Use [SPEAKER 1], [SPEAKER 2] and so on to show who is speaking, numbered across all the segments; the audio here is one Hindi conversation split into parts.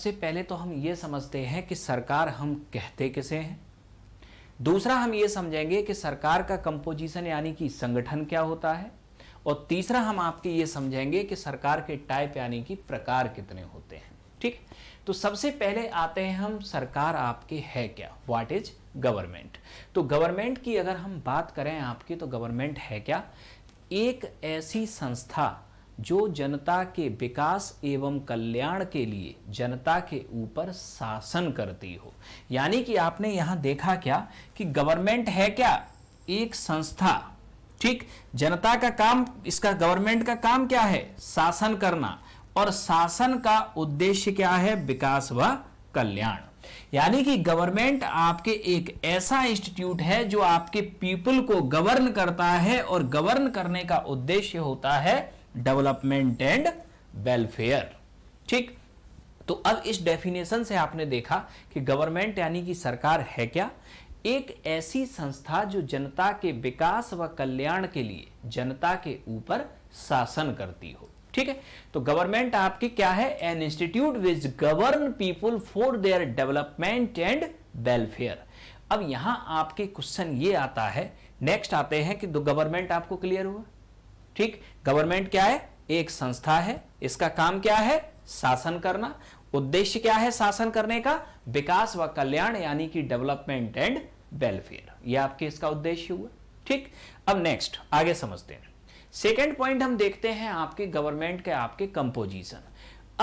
[SPEAKER 1] सबसे पहले तो हम ये समझते हैं कि सरकार हम कहते किसे हैं दूसरा हम ये समझेंगे कि सरकार का कंपोजिशन यानी कि संगठन क्या होता है और तीसरा हम आपके ये समझेंगे कि सरकार के टाइप यानी कि प्रकार कितने होते हैं ठीक तो सबसे पहले आते हैं हम सरकार आपके है क्या व्हाट इज गवर्नमेंट तो गवर्नमेंट की अगर हम बात करें आपकी तो गवर्नमेंट है क्या एक ऐसी संस्था जो जनता के विकास एवं कल्याण के लिए जनता के ऊपर शासन करती हो यानी कि आपने यहाँ देखा क्या कि गवर्नमेंट है क्या एक संस्था ठीक जनता का काम इसका गवर्नमेंट का काम क्या है शासन करना और शासन का उद्देश्य क्या है विकास व कल्याण यानी कि गवर्नमेंट आपके एक ऐसा इंस्टीट्यूट है जो आपके पीपल को गवर्न करता है और गवर्न करने का उद्देश्य होता है डेवलपमेंट एंड वेलफेयर ठीक तो अब इस डेफिनेशन से आपने देखा कि गवर्नमेंट यानी कि सरकार है क्या एक ऐसी संस्था जो जनता के विकास व कल्याण के लिए जनता के ऊपर शासन करती हो ठीक है तो गवर्नमेंट आपकी क्या है an institute which govern people for their development and welfare अब यहां आपके क्वेश्चन ये आता है नेक्स्ट आते हैं कि दो गवर्नमेंट आपको क्लियर हुआ ठीक गवर्नमेंट क्या है एक संस्था है इसका काम क्या है शासन करना उद्देश्य क्या है शासन करने का विकास व कल्याण यानी कि डेवलपमेंट एंड वेलफेयर ये आपके इसका उद्देश्य हुआ ठीक अब नेक्स्ट आगे समझते हैं सेकेंड पॉइंट हम देखते हैं आपके गवर्नमेंट के आपके कंपोजिशन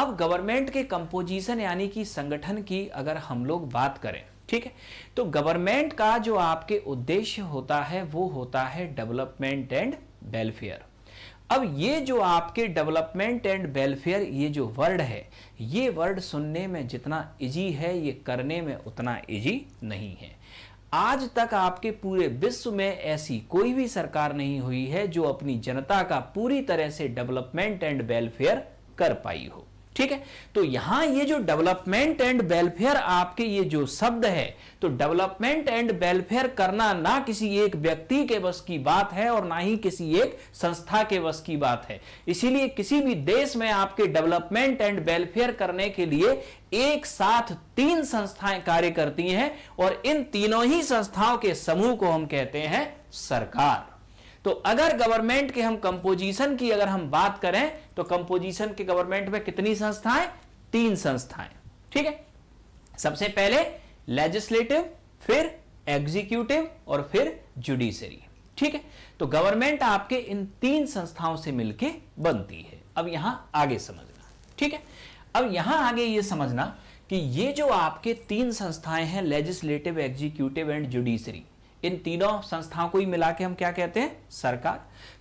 [SPEAKER 1] अब गवर्नमेंट के कंपोजिशन यानी कि संगठन की अगर हम लोग बात करें ठीक है तो गवर्नमेंट का जो आपके उद्देश्य होता है वो होता है डेवलपमेंट एंड वेलफेयर अब ये जो आपके डेवलपमेंट एंड वेलफेयर ये जो वर्ड है ये वर्ड सुनने में जितना इजी है ये करने में उतना इजी नहीं है आज तक आपके पूरे विश्व में ऐसी कोई भी सरकार नहीं हुई है जो अपनी जनता का पूरी तरह से डेवलपमेंट एंड वेलफेयर कर पाई हो ठीक है तो यहां ये जो डेवलपमेंट एंड वेलफेयर आपके ये जो शब्द है तो डेवलपमेंट एंड वेलफेयर करना ना किसी एक व्यक्ति के बस की बात है और ना ही किसी एक संस्था के बस की बात है इसीलिए किसी भी देश में आपके डेवलपमेंट एंड वेलफेयर करने के लिए एक साथ तीन संस्थाएं कार्य करती हैं और इन तीनों ही संस्थाओं के समूह को हम कहते हैं सरकार तो अगर गवर्नमेंट के हम कंपोजिशन की अगर हम बात करें तो कंपोजिशन के गवर्नमेंट में कितनी संस्थाएं तीन संस्थाएं ठीक है सबसे पहले लेजिस्लेटिव फिर एग्जीक्यूटिव और फिर जुडिशरी ठीक है तो गवर्नमेंट आपके इन तीन संस्थाओं से मिलकर बनती है अब यहां आगे समझना ठीक है अब यहां आगे यह समझना कि ये जो आपके तीन संस्थाएं हैं लेजिस्लेटिव एग्जीक्यूटिव एंड जुडिशरी इन तीनों संस्थाओं को ही मिला के हम क्या कहते हैं सरकार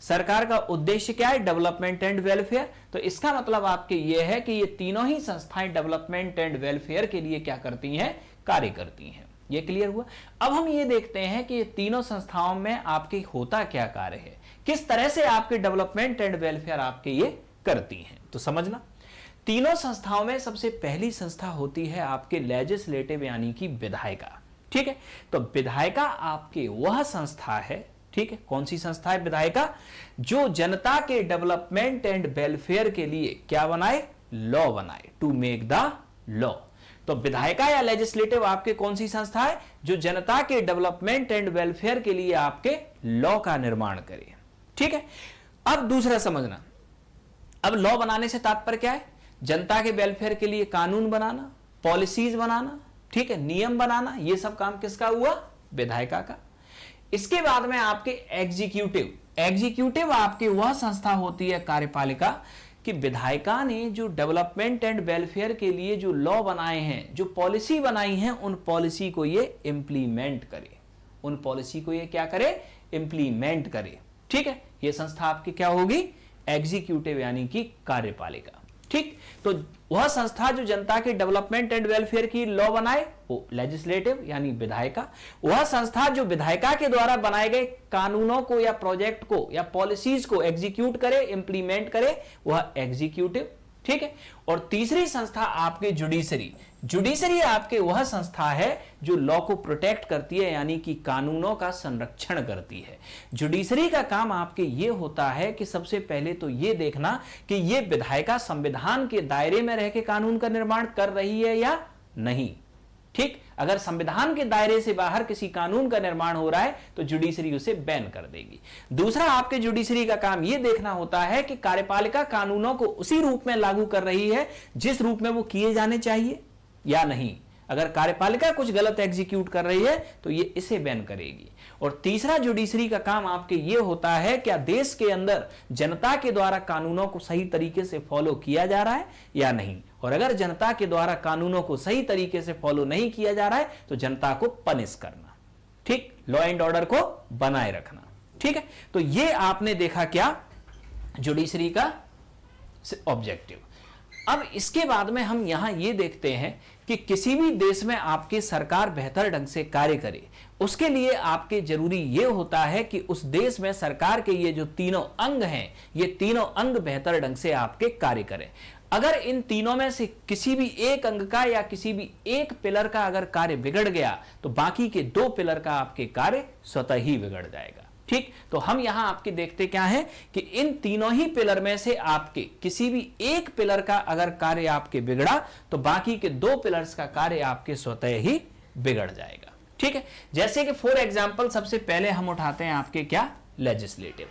[SPEAKER 1] सरकार का उद्देश्य क्या है डेवलपमेंट एंड वेलफेयर तो इसका मतलब आपके ये है कि ये तीनों ही संस्थाएं डेवलपमेंट एंड वेलफेयर के लिए क्या करती हैं कार्य करती हैं ये क्लियर हुआ अब हम ये देखते हैं कि ये तीनों संस्थाओं में आपके होता क्या कार्य है किस तरह से आपके डेवलपमेंट एंड वेलफेयर आपके ये करती हैं तो समझना तीनों संस्थाओं में सबसे पहली संस्था होती है आपके लेजिस्लेटिव यानी कि विधायिका ठीक है तो विधायिका आपके वह संस्था है ठीक है कौन सी संस्था है विधायिका जो जनता के डेवलपमेंट एंड वेलफेयर के लिए क्या बनाए लॉ बनाए टू मेक द लॉ तो विधायिका या लेजिस्लेटिव आपके कौन सी संस्था है जो जनता के डेवलपमेंट एंड वेलफेयर के लिए आपके लॉ का निर्माण करे ठीक है अब दूसरा समझना अब लॉ बनाने से तात्पर्य क्या है जनता के वेलफेयर के लिए कानून बनाना पॉलिसीज बनाना ठीक है नियम बनाना ये सब काम किसका हुआ विधायिका का इसके बाद में आपके एग्जीक्यूटिव एग्जीक्यूटिव आपकी वह संस्था होती है कार्यपालिका कि विधायिका ने जो डेवलपमेंट एंड वेलफेयर के लिए जो लॉ बनाए हैं जो पॉलिसी बनाई है उन पॉलिसी को ये इंप्लीमेंट करे उन पॉलिसी को ये क्या करे इंप्लीमेंट करे ठीक है ये संस्था आपकी क्या होगी एग्जीक्यूटिव यानी कि कार्यपालिका ठीक तो वह संस्था जो जनता के डेवलपमेंट एंड वेलफेयर की लॉ बनाए वो लेजिस्लेटिव यानी विधायिका वह संस्था जो विधायिका के द्वारा बनाए गए कानूनों को या प्रोजेक्ट को या पॉलिसीज को एग्जीक्यूट करे इंप्लीमेंट करे वह एग्जीक्यूटिव ठीक है और तीसरी संस्था आपके जुडिशरी जुडिशरी आपके वह संस्था है जो लॉ को प्रोटेक्ट करती है यानी कि कानूनों का संरक्षण करती है जुडिशरी का काम आपके ये होता है कि सबसे पहले तो ये देखना कि ये विधायिका संविधान के दायरे में रहकर कानून का निर्माण कर रही है या नहीं ठीक अगर संविधान के दायरे से बाहर किसी कानून का निर्माण हो रहा है तो जुडिशरी उसे बैन कर देगी दूसरा आपके जुडिशरी का काम यह देखना होता है कि कार्यपालिका कानूनों को उसी रूप में लागू कर रही है जिस रूप में वो किए जाने चाहिए या नहीं अगर कार्यपालिका कुछ गलत एग्जीक्यूट कर रही है तो ये इसे बैन करेगी और तीसरा जुडिशरी का काम आपके ये होता है क्या देश के अंदर जनता के द्वारा कानूनों को सही तरीके से फॉलो किया जा रहा है या नहीं और अगर जनता के द्वारा कानूनों को सही तरीके से फॉलो नहीं किया जा रहा है तो जनता को पनिश करना ठीक लॉ एंड ऑर्डर को बनाए रखना ठीक है तो ये आपने देखा क्या जुडिशरी का ऑब्जेक्टिव अब इसके बाद में हम यहां ये देखते हैं कि किसी भी देश में आपकी सरकार बेहतर ढंग से कार्य करे उसके लिए आपके जरूरी ये होता है कि उस देश में सरकार के ये जो तीनों अंग हैं ये तीनों अंग बेहतर ढंग से आपके कार्य करें अगर इन तीनों में से किसी भी एक अंग का या किसी भी एक पिलर का अगर कार्य बिगड़ गया तो बाकी के दो पिलर का आपके कार्य स्वतः ही बिगड़ जाएगा ठीक तो हम यहां आपके देखते क्या है कि इन तीनों ही पिलर में से आपके किसी भी एक पिलर का अगर कार्य आपके बिगड़ा तो बाकी के दो पिलर्स का कार्य आपके स्वतः ही बिगड़ जाएगा ठीक है जैसे कि फॉर एग्जाम्पल सबसे पहले हम उठाते हैं आपके क्या लेजिस्लेटिव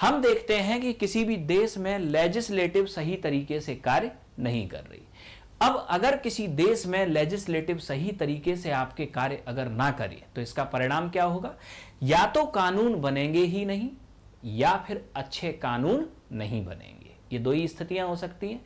[SPEAKER 1] हम देखते हैं कि किसी भी देश में लेजिस्लेटिव सही तरीके से कार्य नहीं कर रही अब अगर किसी देश में लेजिस्लेटिव सही तरीके से आपके कार्य अगर ना करे तो इसका परिणाम क्या होगा या तो कानून बनेंगे ही नहीं या फिर अच्छे कानून नहीं बनेंगे ये दो ही स्थितियां हो सकती हैं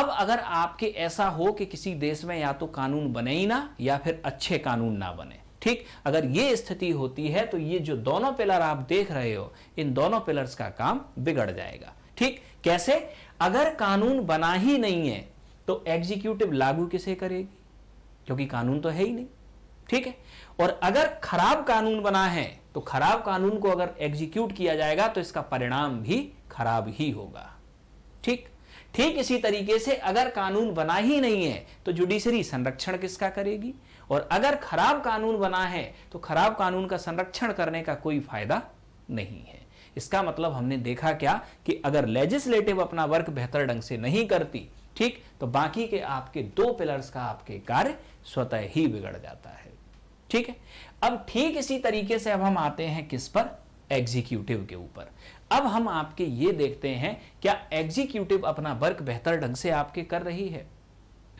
[SPEAKER 1] अब अगर आपके ऐसा हो कि किसी देश में या तो कानून बने ही ना या फिर अच्छे कानून ना बने ठीक अगर ये स्थिति होती है तो ये जो दोनों पिलर आप देख रहे हो इन दोनों पिलर्स का काम बिगड़ जाएगा ठीक कैसे अगर कानून बना ही नहीं है तो एग्जीक्यूटिव लागू किसे करेगी क्योंकि कानून तो है ही नहीं ठीक है और अगर खराब कानून बना है तो खराब कानून को अगर एग्जीक्यूट किया जाएगा तो इसका परिणाम भी खराब ही होगा ठीक ठीक इसी तरीके से अगर कानून बना ही नहीं है तो जुडिशरी संरक्षण किसका करेगी और अगर खराब कानून बना है तो खराब कानून का संरक्षण करने का कोई फायदा नहीं है इसका मतलब हमने देखा क्या कि अगर लेजिस्लेटिव अपना वर्क बेहतर ढंग से नहीं करती ठीक तो बाकी के आपके दो पिलर्स का आपके कार्य स्वतः ही बिगड़ जाता है ठीक है अब ठीक इसी तरीके से अब हम आते हैं किस पर एग्जीक्यूटिव के ऊपर अब हम आपके ये देखते हैं क्या एग्जीक्यूटिव अपना वर्क बेहतर ढंग से आपके कर रही है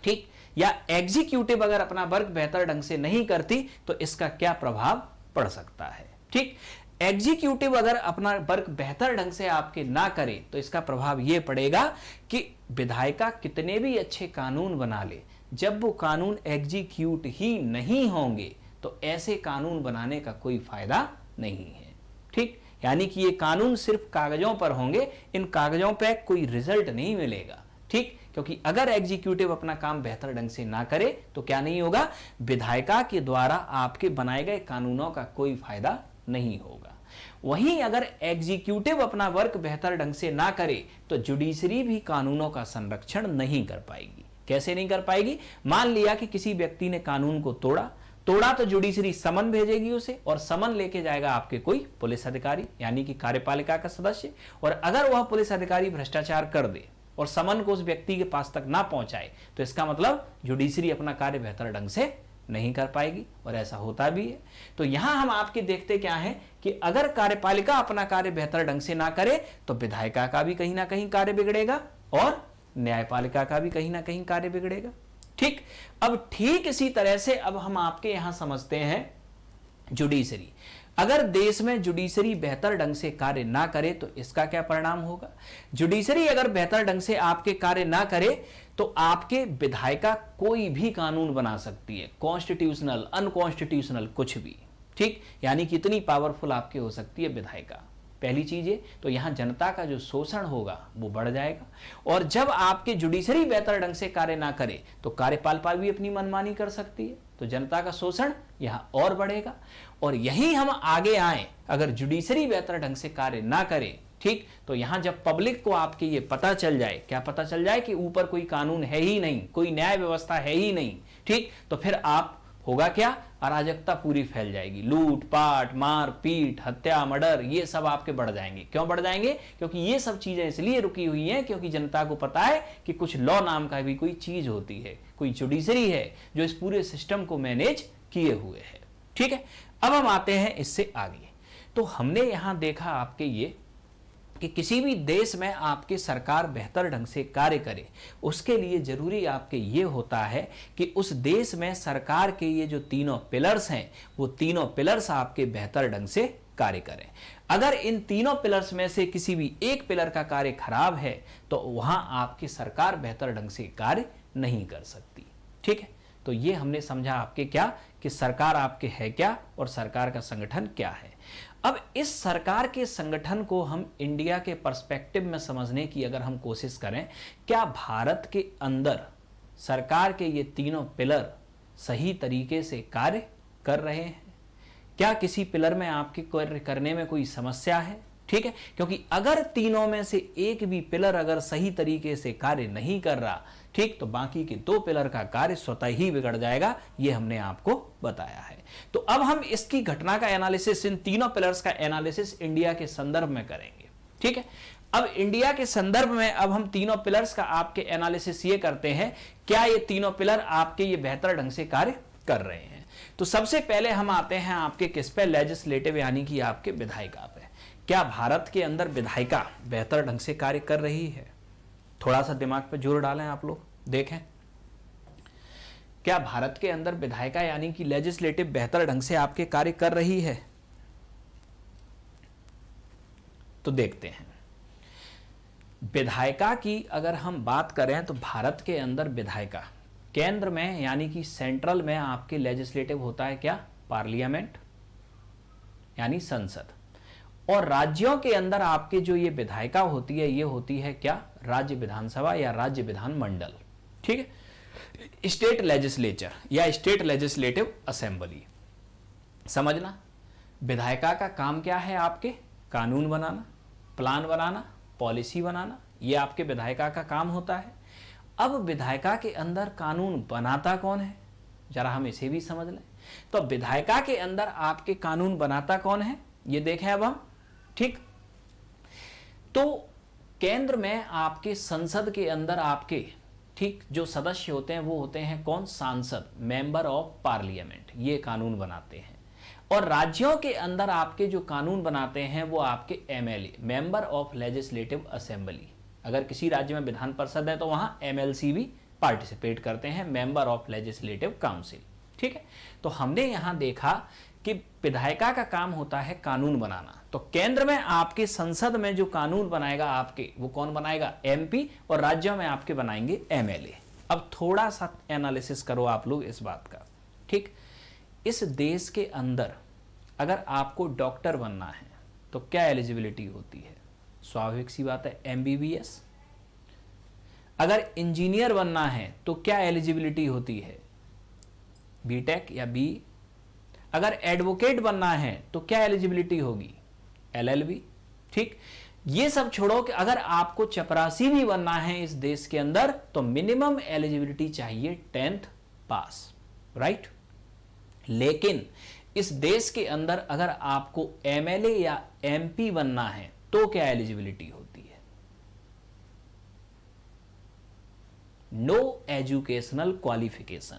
[SPEAKER 1] ठीक या एग्जीक्यूटिव अगर अपना वर्क बेहतर ढंग से नहीं करती तो इसका क्या प्रभाव पड़ सकता है ठीक एग्जीक्यूटिव अगर अपना वर्क बेहतर ढंग से आपके ना करे तो इसका प्रभाव यह पड़ेगा कि विधायिका कितने भी अच्छे कानून बना ले जब वो कानून एग्जीक्यूट ही नहीं होंगे तो ऐसे कानून बनाने का कोई फायदा नहीं है ठीक यानी कि ये कानून सिर्फ कागजों पर होंगे इन कागजों पर कोई रिजल्ट नहीं मिलेगा ठीक क्योंकि अगर एग्जीक्यूटिव अपना काम बेहतर ढंग से ना करे तो क्या नहीं होगा विधायिका के द्वारा आपके बनाए गए कानूनों का कोई फायदा नहीं होगा वहीं अगर एग्जीक्यूटिव अपना वर्क बेहतर ढंग से ना करे तो जुडिशरी भी कानूनों का संरक्षण नहीं कर पाएगी कैसे नहीं कर पाएगी मान लिया कि किसी व्यक्ति ने कानून को तोड़ा तोड़ा तो जुडिशरी समन भेजेगी उसे और समन लेके जाएगा आपके कोई पुलिस अधिकारी यानी कि कार्यपालिका का सदस्य और अगर वह पुलिस अधिकारी भ्रष्टाचार कर दे और समन को उस व्यक्ति के पास तक ना पहुंचाए तो इसका मतलब जुडिशरी अपना कार्य बेहतर ढंग से नहीं कर पाएगी और ऐसा होता भी है तो यहां हम आपके देखते क्या है कि अगर कार्यपालिका अपना कार्य बेहतर ढंग से ना करे तो विधायिका का भी कहीं ना कहीं कार्य बिगड़ेगा और न्यायपालिका का भी कहीं ना कहीं कार्य बिगड़ेगा ठीक अब ठीक इसी तरह से अब हम आपके यहां समझते हैं जुडिशरी अगर देश में जुडिशरी बेहतर ढंग से कार्य ना करे तो इसका क्या परिणाम होगा जुडिशरी अगर बेहतर ढंग से आपके कार्य ना करे तो आपके विधायिका कोई भी कानून बना सकती है कॉन्स्टिट्यूशनल अनकॉन्स्टिट्यूशनल कुछ भी ठीक यानी कि इतनी पावरफुल आपके हो सकती है विधायिका पहली चीज़ है तो यहां जनता का जो शोषण होगा वो बढ़ जाएगा और जब आपके जुडिशरी बेहतर ढंग से कार्य ना करे तो कार्यपालिका भी अपनी मनमानी कर सकती है तो जनता का शोषण यहां और बढ़ेगा और यही हम आगे आए अगर जुडिशरी बेहतर ढंग से कार्य ना करे ठीक तो यहां जब पब्लिक को आपके ये पता चल जाए क्या पता चल जाए कि ऊपर कोई कानून है ही नहीं कोई न्याय व्यवस्था है ही नहीं ठीक तो फिर आप होगा क्या अराजकता पूरी फैल जाएगी लूट पाट मार पीट हत्या मर्डर ये सब आपके बढ़ जाएंगे क्यों बढ़ जाएंगे क्योंकि ये सब चीजें इसलिए रुकी हुई हैं क्योंकि जनता को पता है कि कुछ लॉ नाम का भी कोई चीज होती है कोई जुडिशरी है जो इस पूरे सिस्टम को मैनेज किए हुए है ठीक है अब हम आते हैं इससे आगे तो हमने यहां देखा आपके ये कि किसी भी देश में आपकी सरकार बेहतर ढंग से कार्य करे उसके लिए जरूरी आपके ये होता है कि उस देश में सरकार के ये जो तीनों पिलर्स हैं वो तीनों पिलर्स आपके बेहतर ढंग से कार्य करें अगर इन तीनों पिलर्स में से किसी भी एक पिलर का कार्य खराब है तो वहां आपकी सरकार बेहतर ढंग से कार्य नहीं कर सकती ठीक है तो ये हमने समझा आपके क्या कि सरकार आपके है क्या और सरकार का संगठन क्या है अब इस सरकार के संगठन को हम इंडिया के पर्सपेक्टिव में समझने की अगर हम कोशिश करें क्या भारत के अंदर सरकार के ये तीनों पिलर सही तरीके से कार्य कर रहे हैं क्या किसी पिलर में आपके कार्य करने में कोई समस्या है ठीक है क्योंकि अगर तीनों में से एक भी पिलर अगर सही तरीके से कार्य नहीं कर रहा ठीक तो बाकी के दो पिलर का कार्य स्वतः ही बिगड़ जाएगा ये हमने आपको बताया है तो अब हम इसकी घटना का एनालिसिस इन तीनों पिलर्स का एनालिसिस इंडिया के संदर्भ में करेंगे ठीक है अब इंडिया के संदर्भ में अब हम तीनों पिलर्स का आपके एनालिसिस ये करते हैं क्या ये तीनों पिलर आपके ये बेहतर ढंग से कार्य कर रहे हैं तो सबसे पहले हम आते हैं आपके किस पे लेजिस्लेटिव यानी कि आपके विधायिका पे क्या भारत के अंदर विधायिका बेहतर ढंग से कार्य कर रही है थोड़ा सा दिमाग पर जोर डालें आप लोग देखें क्या भारत के अंदर विधायिका यानी कि लेजिस्लेटिव बेहतर ढंग से आपके कार्य कर रही है तो देखते हैं विधायिका की अगर हम बात करें तो भारत के अंदर विधायिका केंद्र में यानी कि सेंट्रल में आपके लेजिस्लेटिव होता है क्या पार्लियामेंट यानी संसद और राज्यों के अंदर आपके जो ये विधायिका होती है ये होती है क्या राज्य विधानसभा या राज्य विधानमंडल ठीक है स्टेट लेजिस्लेचर या स्टेट लेजिस्लेटिव असेंबली समझना विधायिका का काम क्या है आपके कानून बनाना प्लान बनाना पॉलिसी बनाना ये आपके विधायिका का काम होता है अब विधायिका के अंदर कानून बनाता कौन है जरा हम इसे भी समझ लें तो विधायिका के अंदर आपके कानून बनाता कौन है ये देखें अब हम ठीक तो केंद्र में आपके संसद के अंदर आपके ठीक जो सदस्य होते हैं वो होते हैं कौन सांसद मेंबर ऑफ पार्लियामेंट ये कानून बनाते हैं और राज्यों के अंदर आपके जो कानून बनाते हैं वो आपके MLA member of legislative assembly अगर किसी राज्य में विधान परिषद है तो वहाँ एमएलसी भी पार्टिसिपेट करते हैं मेंबर ऑफ लेजिस्लेटिव काउंसिल ठीक है तो हमने यहां देखा कि विधायिका का काम होता है कानून बनाना तो केंद्र में आपके संसद में जो कानून बनाएगा आपके वो कौन बनाएगा एमपी और राज्यों में आपके बनाएंगे एमएलए अब थोड़ा सा एनालिसिस करो आप लोग इस बात का ठीक इस देश के अंदर अगर आपको डॉक्टर बनना है तो क्या एलिजिबिलिटी होती है स्वाभाविक सी बात है एमबीबीएस अगर इंजीनियर बनना है तो क्या एलिजिबिलिटी होती है बीटेक या बी अगर एडवोकेट बनना है तो क्या एलिजिबिलिटी होगी एलएलबी ठीक ये सब छोड़ो कि अगर आपको चपरासी भी बनना है इस देश के अंदर तो मिनिमम एलिजिबिलिटी चाहिए टेंथ पास राइट लेकिन इस देश के अंदर अगर आपको एमएलए या एमपी बनना है तो क्या एलिजिबिलिटी होती है नो एजुकेशनल क्वालिफिकेशन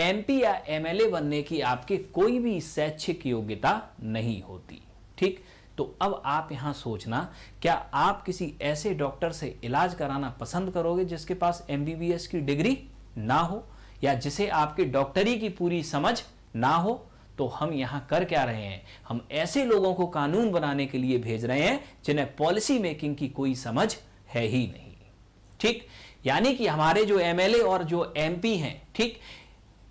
[SPEAKER 1] एमपी या एमएलए बनने की आपकी कोई भी शैक्षिक योग्यता नहीं होती ठीक तो अब आप यहां सोचना क्या आप किसी ऐसे डॉक्टर से इलाज कराना पसंद करोगे जिसके पास एमबीबीएस की डिग्री ना हो या जिसे आपके डॉक्टरी की पूरी समझ ना हो तो हम यहां कर क्या रहे हैं हम ऐसे लोगों को कानून बनाने के लिए भेज रहे हैं जिन्हें पॉलिसी मेकिंग की कोई समझ है ही नहीं ठीक यानी कि हमारे जो एमएलए और जो एमपी हैं ठीक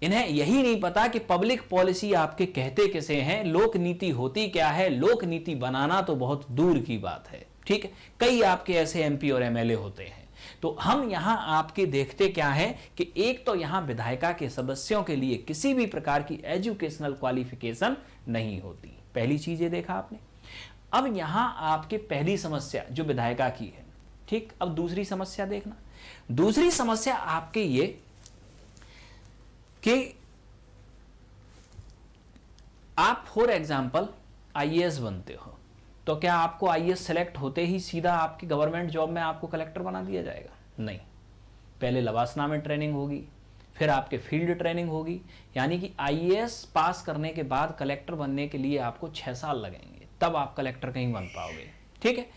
[SPEAKER 1] इन्हें यही नहीं पता कि पब्लिक पॉलिसी आपके कहते किसे हैं लोक नीति होती क्या है लोक नीति बनाना तो बहुत दूर की बात है ठीक कई आपके ऐसे एमपी और एमएलए होते हैं तो हम यहां आपके देखते क्या है कि एक तो यहां विधायिका के सदस्यों के लिए किसी भी प्रकार की एजुकेशनल क्वालिफिकेशन नहीं होती पहली चीज ये देखा आपने अब यहां आपके पहली समस्या जो विधायिका की है ठीक अब दूसरी समस्या देखना दूसरी समस्या आपके ये कि आप फॉर एग्जाम्पल आईएएस बनते हो तो क्या आपको आईएएस सेलेक्ट होते ही सीधा आपकी गवर्नमेंट जॉब में आपको कलेक्टर बना दिया जाएगा नहीं पहले लवासना में ट्रेनिंग होगी फिर आपके फील्ड ट्रेनिंग होगी यानी कि आईएएस पास करने के बाद कलेक्टर बनने के लिए आपको छह साल लगेंगे तब आप कलेक्टर कहीं बन पाओगे ठीक है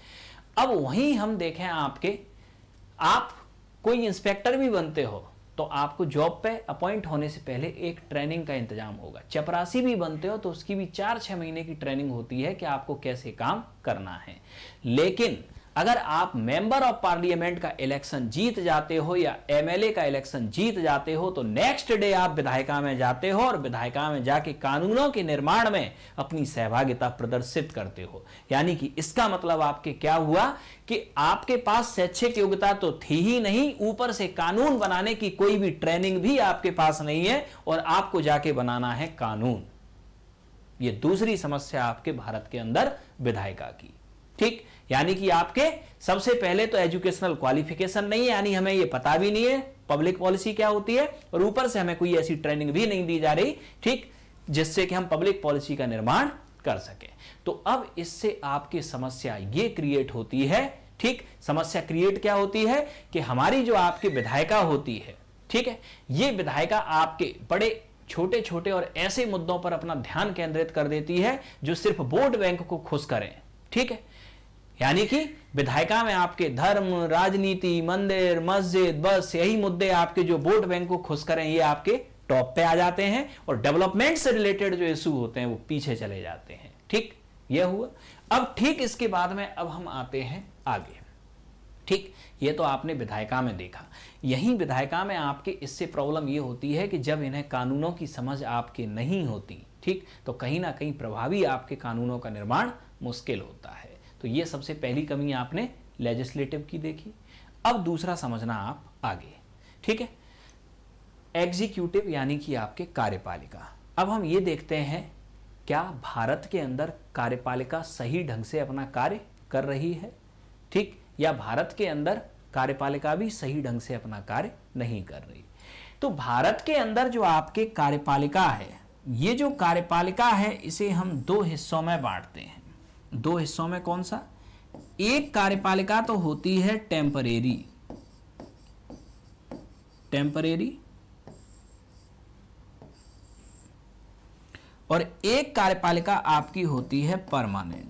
[SPEAKER 1] अब वहीं हम देखें आपके आप कोई इंस्पेक्टर भी बनते हो तो आपको जॉब पे अपॉइंट होने से पहले एक ट्रेनिंग का इंतजाम होगा चपरासी भी बनते हो तो उसकी भी चार छह महीने की ट्रेनिंग होती है कि आपको कैसे काम करना है लेकिन अगर आप मेंबर ऑफ पार्लियामेंट का इलेक्शन जीत जाते हो या एमएलए का इलेक्शन जीत जाते हो तो नेक्स्ट डे आप विधायिका में जाते हो और विधायिका में जाके कानूनों के निर्माण में अपनी सहभागिता प्रदर्शित करते हो यानी कि इसका मतलब आपके क्या हुआ कि आपके पास शैक्षिक योग्यता तो थी ही नहीं ऊपर से कानून बनाने की कोई भी ट्रेनिंग भी आपके पास नहीं है और आपको जाके बनाना है कानून ये दूसरी समस्या आपके भारत के अंदर विधायिका की ठीक यानी कि आपके सबसे पहले तो एजुकेशनल क्वालिफिकेशन नहीं है यानी हमें ये पता भी नहीं है पब्लिक पॉलिसी क्या होती है और ऊपर से हमें कोई ऐसी ट्रेनिंग भी नहीं दी जा रही ठीक जिससे कि हम पब्लिक पॉलिसी का निर्माण कर सके तो अब इससे आपकी समस्या ये क्रिएट होती है ठीक समस्या क्रिएट क्या होती है कि हमारी जो आपकी विधायिका होती है ठीक है ये विधायिका आपके बड़े छोटे छोटे और ऐसे मुद्दों पर अपना ध्यान केंद्रित कर देती है जो सिर्फ वोट बैंक को खुश करें ठीक है यानी कि विधायिका में आपके धर्म राजनीति मंदिर मस्जिद बस यही मुद्दे आपके जो वोट बैंक को खुश करें ये आपके टॉप पे आ जाते हैं और डेवलपमेंट से रिलेटेड जो इशू होते हैं वो पीछे चले जाते हैं ठीक यह हुआ अब ठीक इसके बाद में अब हम आते हैं आगे ठीक ये तो आपने विधायिका में देखा यही विधायिका में आपके इससे प्रॉब्लम ये होती है कि जब इन्हें कानूनों की समझ आपके नहीं होती ठीक तो कहीं ना कहीं प्रभावी आपके कानूनों का निर्माण मुश्किल होता है तो ये सबसे पहली कमी आपने लेजिस्लेटिव की देखी अब दूसरा समझना आप आगे ठीक है एग्जीक्यूटिव यानी कि आपके कार्यपालिका अब हम ये देखते हैं क्या भारत के अंदर कार्यपालिका सही ढंग से अपना कार्य कर रही है ठीक या भारत के अंदर कार्यपालिका भी सही ढंग से अपना कार्य नहीं कर रही तो भारत के अंदर जो आपके कार्यपालिका है ये जो कार्यपालिका है इसे हम दो हिस्सों में बांटते हैं दो हिस्सों में कौन सा एक कार्यपालिका तो होती है टेम्परेरी टेम्परेरी और एक कार्यपालिका आपकी होती है परमानेंट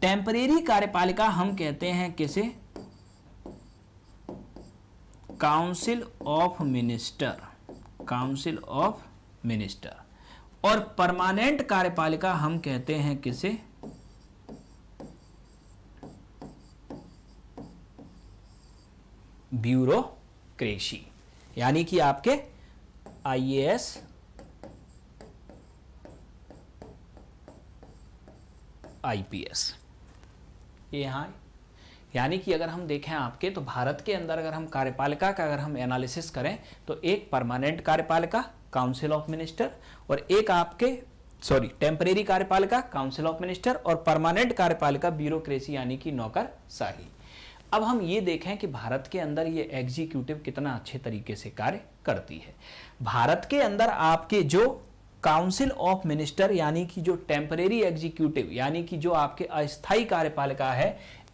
[SPEAKER 1] टेम्परेरी कार्यपालिका हम कहते हैं किसे council of minister council of minister और परमानेंट कार्यपालिका हम कहते हैं किसे ब्यूरोक्रेसी यानी कि आपके आईएएस आईपीएस ये यहां यानी कि अगर हम देखें आपके तो भारत के अंदर अगर हम कार्यपालिका का अगर हम एनालिसिस करें तो एक परमानेंट कार्यपालिका काउंसिल ऑफ मिनिस्टर और एक आपके सॉरी टेम्परेरी कार्यपालिका काउंसिल ऑफ मिनिस्टर और परमानेंट कार्यपालिका ब्यूरोक्रेसी यानी कि नौकर शाही अब हम ये देखें कि भारत के अंदर ये एग्जीक्यूटिव कितना अच्छे तरीके से कार्य करती है भारत के अंदर आपके जो काउंसिल ऑफ मिनिस्टर यानी कि जो टेम्परेरी एग्जीक्यूटिव यानी कि जो आपके अस्थायी कार्यपालिका है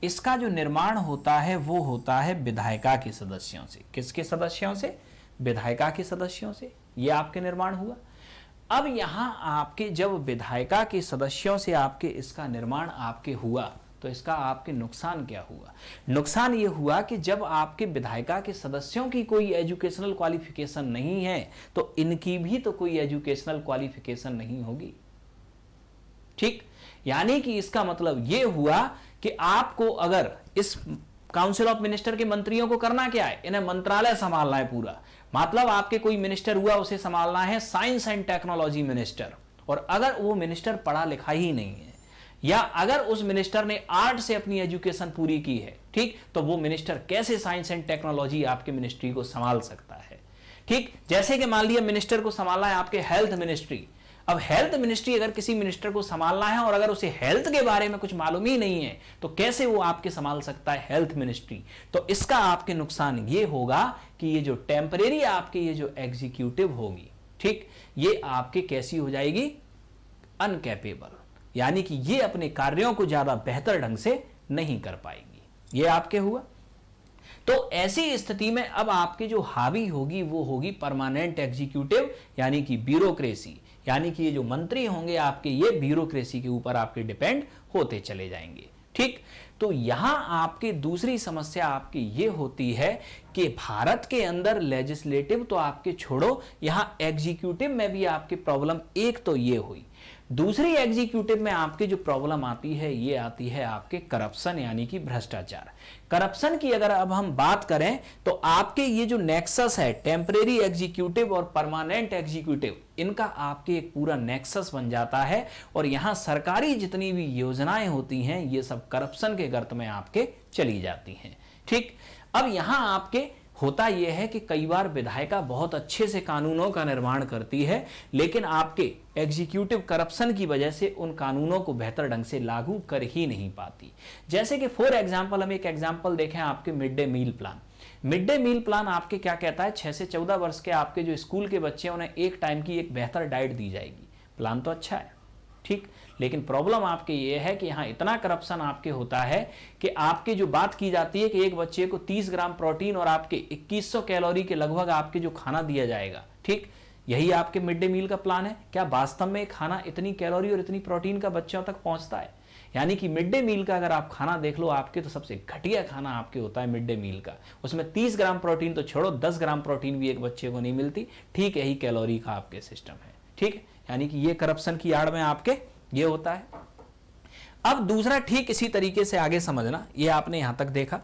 [SPEAKER 1] इसका जो निर्माण होता है वो होता है विधायिका के सदस्यों से किसके सदस्यों से विधायिका के सदस्यों से ये आपके निर्माण हुआ अब यहां आपके जब विधायिका के सदस्यों से आपके इसका निर्माण आपके हुआ तो इसका आपके नुकसान क्या हुआ नुकसान ये हुआ कि जब आपके विधायिका के सदस्यों की कोई एजुकेशनल क्वालिफिकेशन नहीं है तो इनकी भी तो कोई एजुकेशनल क्वालिफिकेशन नहीं होगी ठीक यानी कि इसका मतलब यह हुआ कि आपको अगर इस काउंसिल ऑफ मिनिस्टर के मंत्रियों को करना क्या है इन्हें मंत्रालय संभालना है पूरा मतलब आपके कोई मिनिस्टर हुआ उसे संभालना है साइंस एंड टेक्नोलॉजी मिनिस्टर और अगर वो मिनिस्टर पढ़ा लिखा ही नहीं है या अगर उस मिनिस्टर ने आर्ट से अपनी एजुकेशन पूरी की है ठीक तो वो मिनिस्टर कैसे साइंस एंड टेक्नोलॉजी आपके मिनिस्ट्री को संभाल सकता है ठीक जैसे कि मान लिया मिनिस्टर को संभालना है आपके हेल्थ मिनिस्ट्री अब हेल्थ मिनिस्ट्री अगर किसी मिनिस्टर को संभालना है और अगर उसे हेल्थ के बारे में कुछ मालूम ही नहीं है तो कैसे वो आपके संभाल सकता है हेल्थ मिनिस्ट्री तो इसका आपके नुकसान ये होगा कि ये जो टेम्परेरी आपके ये जो एग्जीक्यूटिव होगी ठीक ये आपके कैसी हो जाएगी अनकैपेबल यानी कि ये अपने कार्यों को ज्यादा बेहतर ढंग से नहीं कर पाएगी ये आपके हुआ तो ऐसी स्थिति में अब आपके जो हावी होगी वो होगी परमानेंट एग्जीक्यूटिव यानी कि ब्यूरोक्रेसी यानी कि ये जो मंत्री होंगे आपके ये ब्यूरोक्रेसी के ऊपर आपके डिपेंड होते चले जाएंगे ठीक तो यहां आपकी दूसरी समस्या आपकी ये होती है कि भारत के अंदर लेजिस्लेटिव तो आपके छोड़ो यहां एग्जीक्यूटिव में भी आपकी प्रॉब्लम एक तो ये हुई दूसरी एग्जीक्यूटिव में आपकी जो प्रॉब्लम आती है ये आती है आपके करप्शन यानी कि भ्रष्टाचार करप्शन की अगर अब हम बात करें तो आपके ये जो नेक्सस है टेम्परेरी एग्जीक्यूटिव और परमानेंट एग्जीक्यूटिव इनका आपके एक पूरा नेक्सस बन जाता है और यहां सरकारी जितनी भी योजनाएं होती हैं ये सब करप्शन के गर्त में आपके चली जाती हैं ठीक अब यहां आपके होता यह है कि कई बार विधायिका बहुत अच्छे से कानूनों का निर्माण करती है लेकिन आपके एग्जीक्यूटिव करप्शन की वजह से उन कानूनों को बेहतर ढंग से लागू कर ही नहीं पाती जैसे कि फॉर एग्जाम्पल हम एक एग्जाम्पल देखें आपके mid day meal plan mid day meal plan आपके क्या कहता है छह से चौदह वर्ष के आपके जो स्कूल के बच्चे हैं उन्हें एक टाइम की एक बेहतर डाइट दी जाएगी प्लान तो अच्छा है ठीक लेकिन प्रॉब्लम आपके ये है कि यहाँ इतना करप्शन आपके होता है कि आपके जो बात की जाती है कि एक बच्चे को 30 ग्राम प्रोटीन और आपके 2100 कैलोरी के लगभग आपके जो खाना दिया जाएगा ठीक यही आपके मिड डे मील का प्लान है क्या वास्तव में खाना इतनी कैलोरी और इतनी प्रोटीन का बच्चों तक पहुंचता है यानी कि मिड डे मील का अगर आप खाना देख लो आपके तो सबसे घटिया खाना आपके होता है मिड डे मील का उसमें 30 ग्राम प्रोटीन तो छोड़ो 10 ग्राम प्रोटीन भी एक बच्चे को नहीं मिलती ठीक यही कैलोरी का आपके सिस्टम है ठीक यानी कि ये करप्शन की आड़ में आपके ये होता है अब दूसरा ठीक इसी तरीके से आगे समझना ये आपने यहां तक देखा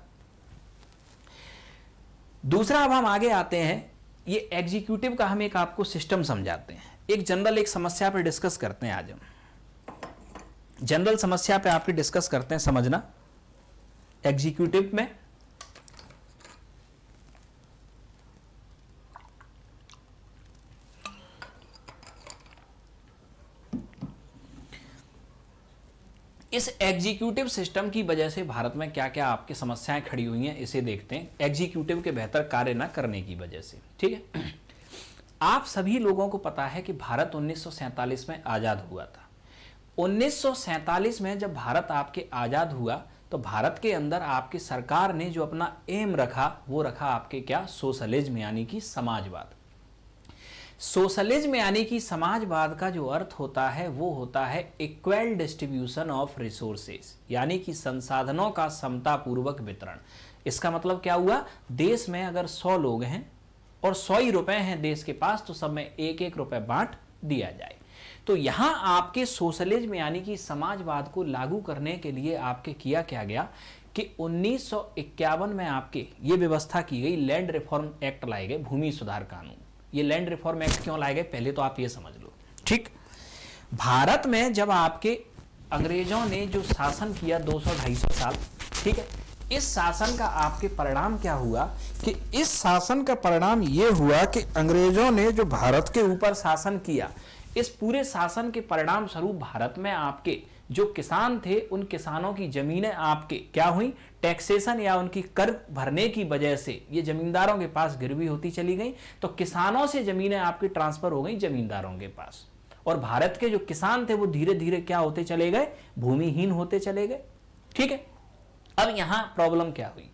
[SPEAKER 1] दूसरा अब हम आगे आते हैं ये एग्जीक्यूटिव का हम एक आपको सिस्टम समझाते हैं एक जनरल एक समस्या पर डिस्कस करते हैं आज हम जनरल समस्या पे आपकी डिस्कस करते हैं समझना एग्जीक्यूटिव में इस एग्जीक्यूटिव सिस्टम की वजह से भारत में क्या क्या आपकी समस्याएं खड़ी हुई हैं इसे देखते हैं एग्जीक्यूटिव के बेहतर कार्य न करने की वजह से ठीक है आप सभी लोगों को पता है कि भारत उन्नीस में आज़ाद हुआ था उन्नीस में जब भारत आपके आज़ाद हुआ तो भारत के अंदर आपकी सरकार ने जो अपना एम रखा वो रखा आपके क्या सोशलिज्म यानी कि समाजवाद सोशलिज्म यानी कि समाजवाद का जो अर्थ होता है वो होता है इक्वल डिस्ट्रीब्यूशन ऑफ रिसोर्सेज यानी कि संसाधनों का पूर्वक वितरण इसका मतलब क्या हुआ देश में अगर सौ लोग हैं और सौ ही रुपए हैं देश के पास तो सब में एक एक रुपए बांट दिया जाए तो यहां आपके सोशलिज्म यानी कि समाजवाद को लागू करने के लिए आपके किया क्या गया कि उन्नीस में आपके ये व्यवस्था की गई लैंड रिफॉर्म एक्ट लाए गए भूमि सुधार कानून ये लैंड रिफॉर्म एक्ट क्यों लाए गए पहले तो आप ये समझ लो ठीक भारत में जब आपके अंग्रेजों ने जो शासन किया 200-250 साल ठीक है इस शासन का आपके परिणाम क्या हुआ कि इस शासन का परिणाम ये हुआ कि अंग्रेजों ने जो भारत के ऊपर शासन किया इस पूरे शासन के परिणाम स्वरूप भारत में आपके जो किसान थे उन किसानों की जमीनें आपके क्या हुई टैक्सेशन या उनकी कर भरने की वजह से ये जमींदारों के पास गिरवी होती चली गई तो किसानों से जमीनें आपकी ट्रांसफर हो गई जमींदारों के पास और भारत के जो किसान थे वो धीरे धीरे क्या होते चले गए भूमिहीन होते चले गए ठीक है अब यहां प्रॉब्लम क्या हुई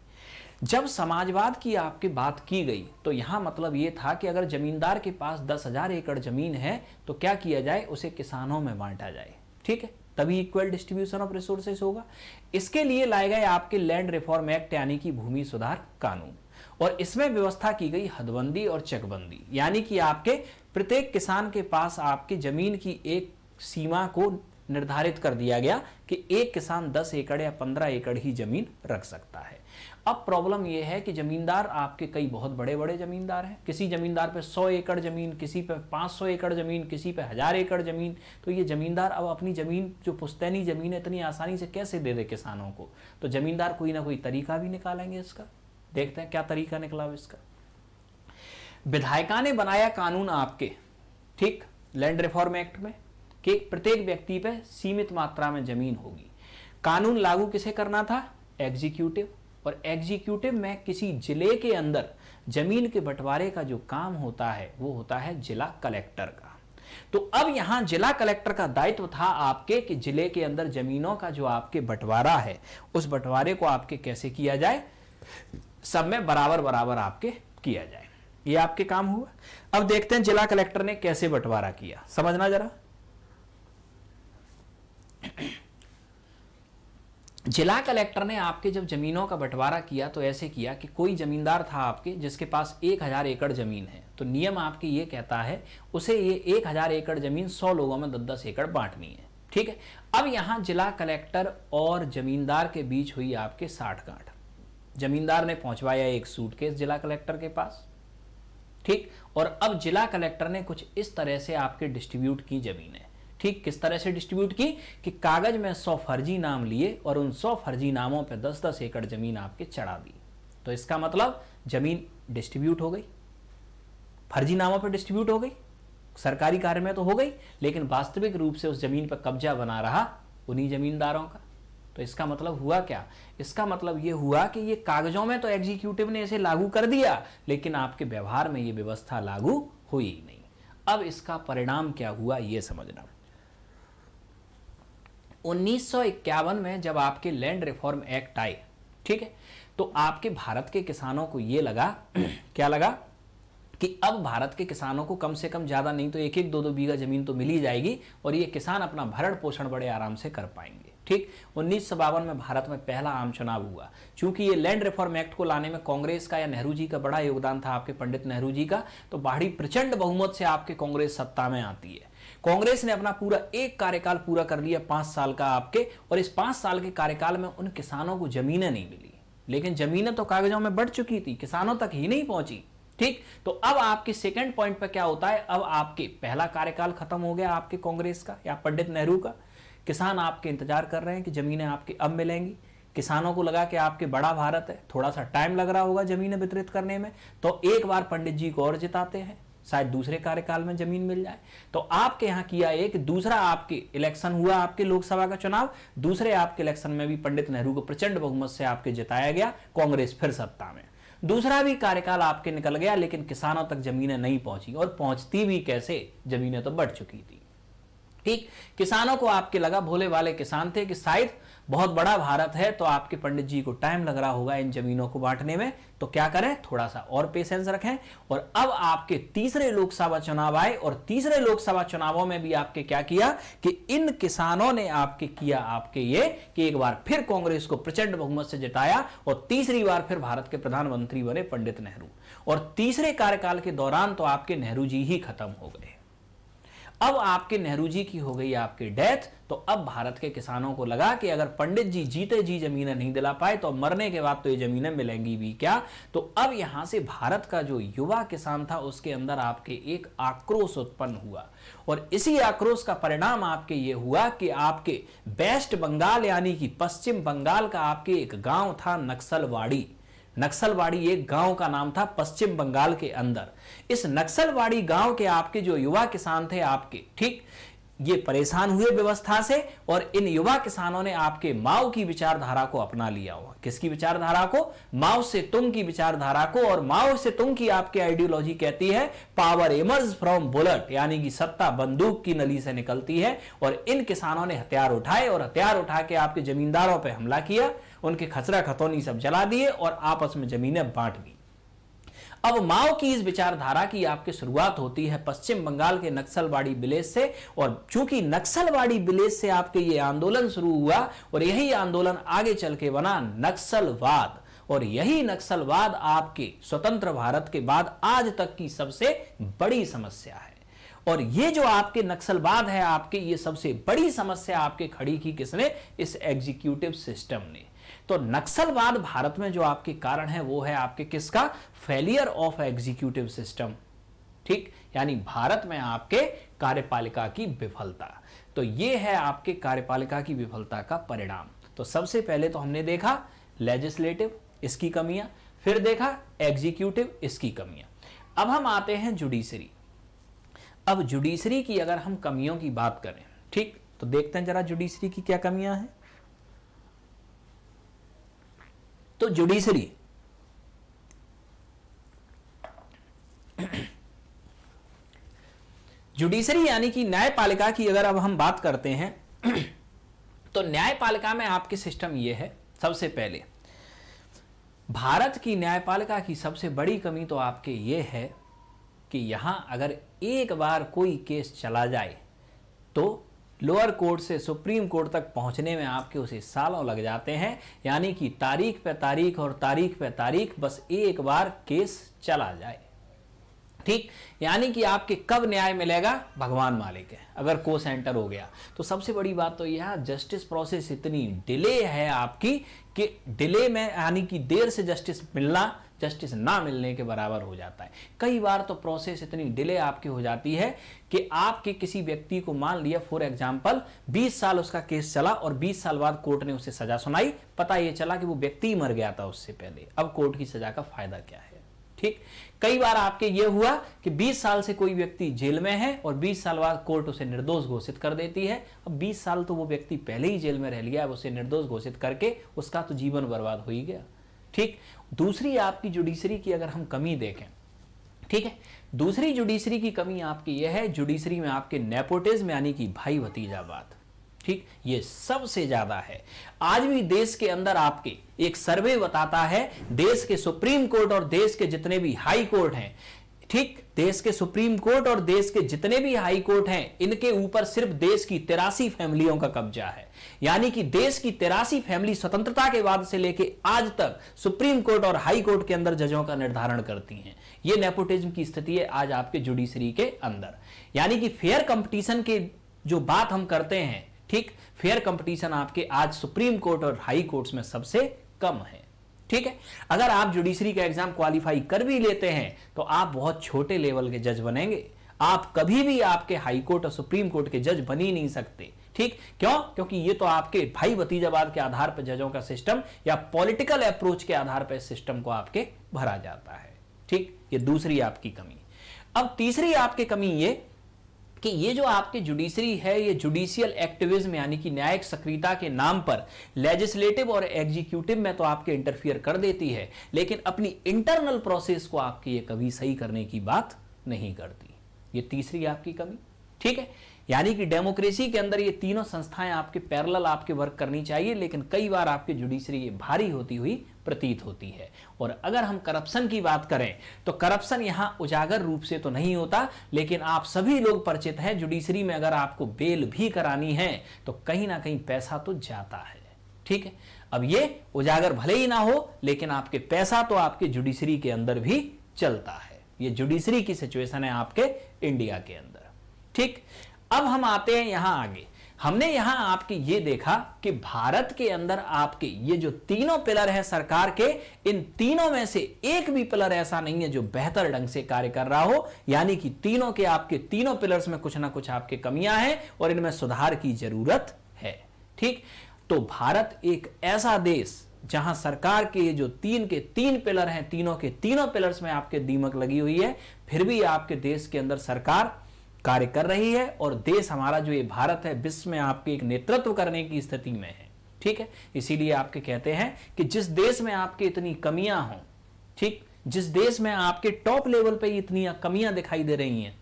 [SPEAKER 1] जब समाजवाद की आपकी बात की गई तो यहां मतलब ये था कि अगर जमींदार के पास दस हजार एकड़ जमीन है तो क्या किया जाए उसे किसानों में बांटा जाए ठीक है तभी इक्वल डिस्ट्रीब्यूशन ऑफ रिसोर्सेज होगा इसके लिए लाए गए आपके लैंड रिफॉर्म एक्ट यानी कि भूमि सुधार कानून और इसमें व्यवस्था की गई हदबंदी और चकबंदी यानी कि आपके प्रत्येक किसान के पास आपकी जमीन की एक सीमा को निर्धारित कर दिया गया कि एक किसान 10 एकड़ या 15 एकड़ ही जमीन रख सकता है अब प्रॉब्लम यह है कि ज़मींदार आपके कई बहुत बड़े बड़े ज़मींदार हैं किसी ज़मींदार पे 100 एकड़ ज़मीन किसी पे 500 एकड़ ज़मीन किसी पे हज़ार एकड़ ज़मीन तो ये ज़मींदार अब अपनी ज़मीन जो पुस्तैनी ज़मीन है इतनी आसानी से कैसे दे दे किसानों को तो ज़मींदार कोई ना कोई तरीका भी निकालेंगे इसका देखते हैं क्या तरीका निकला इसका विधायिका ने बनाया कानून आपके ठीक लैंड रिफॉर्म एक्ट में कि प्रत्येक व्यक्ति पर सीमित मात्रा में ज़मीन होगी कानून लागू किसे करना था एग्जीक्यूटिव और एग्जीक्यूटिव में किसी जिले के अंदर जमीन के बंटवारे का जो काम होता है वो होता है जिला कलेक्टर का तो अब यहां जिला कलेक्टर का दायित्व था आपके कि जिले के अंदर जमीनों का जो आपके बंटवारा है उस बंटवारे को आपके कैसे किया जाए सब में बराबर बराबर आपके किया जाए ये आपके काम हुआ अब देखते हैं जिला कलेक्टर ने कैसे बंटवारा किया समझना जरा जिला कलेक्टर ने आपके जब जमीनों का बंटवारा किया तो ऐसे किया कि कोई जमींदार था आपके जिसके पास एक हज़ार एकड़ ज़मीन है तो नियम आपके ये कहता है उसे ये एक हज़ार एकड़ ज़मीन सौ लोगों में दस दस एकड़ बांटनी है ठीक है अब यहाँ जिला कलेक्टर और जमींदार के बीच हुई आपके साठ गांठ जमींदार ने पहुंचवाया एक सूटकेस जिला कलेक्टर के पास ठीक और अब जिला कलेक्टर ने कुछ इस तरह से आपके डिस्ट्रीब्यूट की है ठीक किस तरह से डिस्ट्रीब्यूट की कि कागज में सौ फर्जी नाम लिए और उन सौ फर्जी नामों पर दस दस एकड़ जमीन आपके चढ़ा दी तो इसका मतलब जमीन डिस्ट्रीब्यूट हो गई फर्जी नामों पर डिस्ट्रीब्यूट हो गई सरकारी कार्य में तो हो गई लेकिन वास्तविक रूप से उस जमीन पर कब्जा बना रहा उन्हीं जमींदारों का तो इसका मतलब हुआ क्या इसका मतलब यह हुआ कि ये कागजों में तो एग्जीक्यूटिव ने इसे लागू कर दिया लेकिन आपके व्यवहार में ये व्यवस्था लागू हुई ही नहीं अब इसका परिणाम क्या हुआ यह समझना उन्नीस में जब आपके लैंड रिफॉर्म एक्ट आए ठीक है तो आपके भारत के किसानों को यह लगा क्या लगा कि अब भारत के किसानों को कम से कम ज़्यादा नहीं तो एक एक दो दो बीघा ज़मीन तो मिली जाएगी और ये किसान अपना भरण पोषण बड़े आराम से कर पाएंगे ठीक उन्नीस में भारत में पहला आम चुनाव हुआ चूंकि ये लैंड रिफॉर्म एक्ट को लाने में कांग्रेस का या नेहरू जी का बड़ा योगदान था आपके पंडित नेहरू जी का तो बाढ़ी प्रचंड बहुमत से आपके कांग्रेस सत्ता में आती है कांग्रेस ने अपना पूरा एक कार्यकाल पूरा कर लिया पांच साल का आपके और इस पांच साल के कार्यकाल में उन किसानों को जमीनें नहीं मिली लेकिन जमीनें तो कागजों में बढ़ चुकी थी किसानों तक ही नहीं पहुंची ठीक तो अब आपके सेकंड पॉइंट पर क्या होता है अब आपके पहला कार्यकाल खत्म हो गया आपके कांग्रेस का या पंडित नेहरू का किसान आपके इंतजार कर रहे हैं कि जमीनें आपके अब मिलेंगी किसानों को लगा कि आपके बड़ा भारत है थोड़ा सा टाइम लग रहा होगा जमीनें वितरित करने में तो एक बार पंडित जी को और जिताते हैं शायद दूसरे कार्यकाल में जमीन मिल जाए तो आपके यहाँ किया एक दूसरा आपके इलेक्शन हुआ आपके लोकसभा का चुनाव दूसरे आपके इलेक्शन में भी पंडित नेहरू को प्रचंड बहुमत से आपके जिताया गया कांग्रेस फिर सत्ता में दूसरा भी कार्यकाल आपके निकल गया लेकिन किसानों तक जमीनें नहीं पहुंची और पहुंचती भी कैसे जमीनें तो बढ़ चुकी थी ठीक किसानों को आपके लगा भोले वाले किसान थे कि शायद बहुत बड़ा भारत है तो आपके पंडित जी को टाइम लग रहा होगा इन जमीनों को बांटने में तो क्या करें थोड़ा सा और पेशेंस रखें और अब आपके तीसरे लोकसभा चुनाव आए और तीसरे लोकसभा चुनावों में भी आपके क्या किया कि इन किसानों ने आपके किया आपके ये कि एक बार फिर कांग्रेस को प्रचंड बहुमत से जिताया और तीसरी बार फिर भारत के प्रधानमंत्री बने पंडित नेहरू और तीसरे कार्यकाल के दौरान तो आपके नेहरू जी ही खत्म हो गए अब आपके नेहरू जी की हो गई आपकी डेथ तो अब भारत के किसानों को लगा कि अगर पंडित जी जीते जी जमीनें नहीं दिला पाए तो मरने के बाद तो ये जमीनें मिलेंगी भी क्या तो अब यहां से भारत का जो युवा किसान था उसके अंदर आपके एक आक्रोश उत्पन्न हुआ और इसी आक्रोश का परिणाम आपके ये हुआ कि आपके वेस्ट बंगाल यानी कि पश्चिम बंगाल का आपके एक गांव था नक्सलवाड़ी नक्सलवाड़ी एक गांव का नाम था पश्चिम बंगाल के अंदर इस नक्सलवाड़ी गांव के आपके जो युवा किसान थे आपके ठीक ये परेशान हुए व्यवस्था से और इन युवा किसानों ने आपके माओ की विचारधारा को अपना लिया हुआ किसकी विचारधारा को माओ से तुम की विचारधारा को और माओ से तुम की आपकी आइडियोलॉजी कहती है पावर इमर्ज फ्रॉम बुलेट यानी कि सत्ता बंदूक की नली से निकलती है और इन किसानों ने हथियार उठाए और हथियार उठा के आपके जमींदारों पर हमला किया उनके खचरा खतौनी सब जला दिए और आपस में जमीनें बांट दी अब माओ की इस विचारधारा की आपकी शुरुआत होती है पश्चिम बंगाल के नक्सलवाड़ी विलेज से और चूंकि नक्सलवाड़ी विलेज से आपके ये आंदोलन शुरू हुआ और यही आंदोलन आगे चल के बना नक्सलवाद और यही नक्सलवाद आपके स्वतंत्र भारत के बाद आज तक की सबसे बड़ी समस्या है और ये जो आपके नक्सलवाद है आपके ये सबसे बड़ी समस्या आपके खड़ी की किसने इस एग्जीक्यूटिव सिस्टम ने तो नक्सलवाद भारत में जो आपके कारण है वो है आपके किसका फेलियर ऑफ एग्जीक्यूटिव सिस्टम ठीक यानी भारत में आपके कार्यपालिका की विफलता तो ये है आपके कार्यपालिका की विफलता का परिणाम तो सबसे पहले तो हमने देखा लेजिस्लेटिव इसकी कमियां फिर देखा एग्जीक्यूटिव इसकी कमियां अब हम आते हैं जुडिशरी अब जुडिशरी की अगर हम कमियों की बात करें ठीक तो देखते हैं जरा जुडिशरी की क्या कमियां हैं तो जुडिशरी जुडिशरी यानी कि न्यायपालिका की अगर अब हम बात करते हैं तो न्यायपालिका में आपके सिस्टम यह है सबसे पहले भारत की न्यायपालिका की सबसे बड़ी कमी तो आपके ये है कि यहां अगर एक बार कोई केस चला जाए तो लोअर कोर्ट से सुप्रीम कोर्ट तक पहुंचने में आपके उसे सालों लग जाते हैं यानी कि तारीख पे तारीख और तारीख पे तारीख बस एक बार केस चला जाए ठीक यानी कि आपके कब न्याय मिलेगा भगवान मालिक है अगर को सेंटर हो गया तो सबसे बड़ी बात तो यह जस्टिस प्रोसेस इतनी डिले है आपकी कि डिले में यानी कि देर से जस्टिस मिलना जस्टिस ना मिलने के बराबर हो जाता है कई बार तो प्रोसेस इतनी डिले आपकी हो जाती है कि आपके किसी व्यक्ति को मान लिया फॉर एग्जाम्पल 20 साल उसका केस चला और 20 साल बाद कोर्ट ने उसे सजा सुनाई पता यह चला कि वो व्यक्ति मर गया था उससे पहले अब कोर्ट की सजा का फायदा क्या है ठीक कई बार आपके ये हुआ कि 20 साल से कोई व्यक्ति जेल में है और 20 साल बाद कोर्ट उसे निर्दोष घोषित कर देती है अब 20 साल तो वो व्यक्ति पहले ही जेल में रह लिया अब उसे निर्दोष घोषित करके उसका तो जीवन बर्बाद हो ही गया ठीक दूसरी आपकी जुडिशरी की अगर हम कमी देखें ठीक है दूसरी जुडिशरी की कमी आपकी यह है जुडिशरी में आपके नेपोटिज्म यानी कि भाई भतीजावाद ठीक ये सबसे ज्यादा है आज भी देश के अंदर आपके एक सर्वे बताता है देश के सुप्रीम कोर्ट और देश के जितने भी हाई कोर्ट हैं ठीक देश के सुप्रीम कोर्ट और देश के जितने भी हाई कोर्ट हैं इनके ऊपर सिर्फ देश की तेरासी फैमिलियों का कब्जा है यानी कि देश की तेरासी फैमिली स्वतंत्रता के बाद से लेके आज तक सुप्रीम कोर्ट और हाई कोर्ट के अंदर जजों का निर्धारण करती हैं ये नेपोटिज्म की स्थिति है आज आपके जुडिशरी के अंदर यानी कि फेयर कंपटीशन के जो बात हम करते हैं ठीक फेयर कंपटीशन आपके आज सुप्रीम कोर्ट और हाई कोर्ट्स में सबसे कम है ठीक है अगर आप जुडिशरी का एग्जाम क्वालिफाई कर भी लेते हैं तो आप बहुत छोटे लेवल के जज बनेंगे आप कभी भी आपके हाई कोर्ट और सुप्रीम कोर्ट के जज बन ही नहीं सकते ठीक क्यों क्योंकि ये तो आपके भाई भतीजावाद के आधार पर जजों का सिस्टम या पॉलिटिकल अप्रोच के आधार पर सिस्टम को आपके भरा जाता है ठीक ये दूसरी आपकी कमी अब तीसरी आपकी कमी ये कि ये जो आपके जुडिशरी है ये जुडिशियल एक्टिविज्म यानी कि न्यायिक सक्रियता के नाम पर लेजिस्लेटिव और एग्जीक्यूटिव में तो आपके इंटरफियर कर देती है लेकिन अपनी इंटरनल प्रोसेस को आपकी ये कभी सही करने की बात नहीं करती ये तीसरी आपकी कमी ठीक है यानी कि डेमोक्रेसी के अंदर ये तीनों संस्थाएं आपके पैरल आपके वर्क करनी चाहिए लेकिन कई बार आपकी जुडिशरी ये भारी होती हुई प्रतीत होती है और अगर हम करप्शन की बात करें तो करप्शन यहां उजागर रूप से तो नहीं होता लेकिन आप सभी लोग परिचित हैं जुडिशरी में अगर आपको बेल भी करानी है तो कहीं ना कहीं पैसा तो जाता है ठीक है अब ये उजागर भले ही ना हो लेकिन आपके पैसा तो आपके जुडिशरी के अंदर भी चलता है ये जुडिशरी की सिचुएशन है आपके इंडिया के अंदर ठीक अब हम आते हैं यहां आगे हमने यहां आपके ये देखा कि भारत के अंदर आपके ये जो तीनों पिलर हैं सरकार के इन तीनों में से एक भी पिलर ऐसा नहीं है जो बेहतर ढंग से कार्य कर रहा हो यानी कि तीनों के आपके तीनों पिलर्स में कुछ ना कुछ आपके कमियां हैं और इनमें सुधार की जरूरत है ठीक तो भारत एक ऐसा देश जहां सरकार के जो तीन के तीन पिलर हैं तीनों के तीनों पिलर्स में आपके दीमक लगी हुई है फिर भी आपके देश के अंदर सरकार कार्य कर रही है और देश हमारा जो ये भारत है विश्व में आपके एक नेतृत्व करने की स्थिति में है ठीक है इसीलिए आपके कहते हैं कि जिस देश में आपकी इतनी कमियां हों ठीक जिस देश में आपके टॉप लेवल पे इतनी कमियां दिखाई दे रही हैं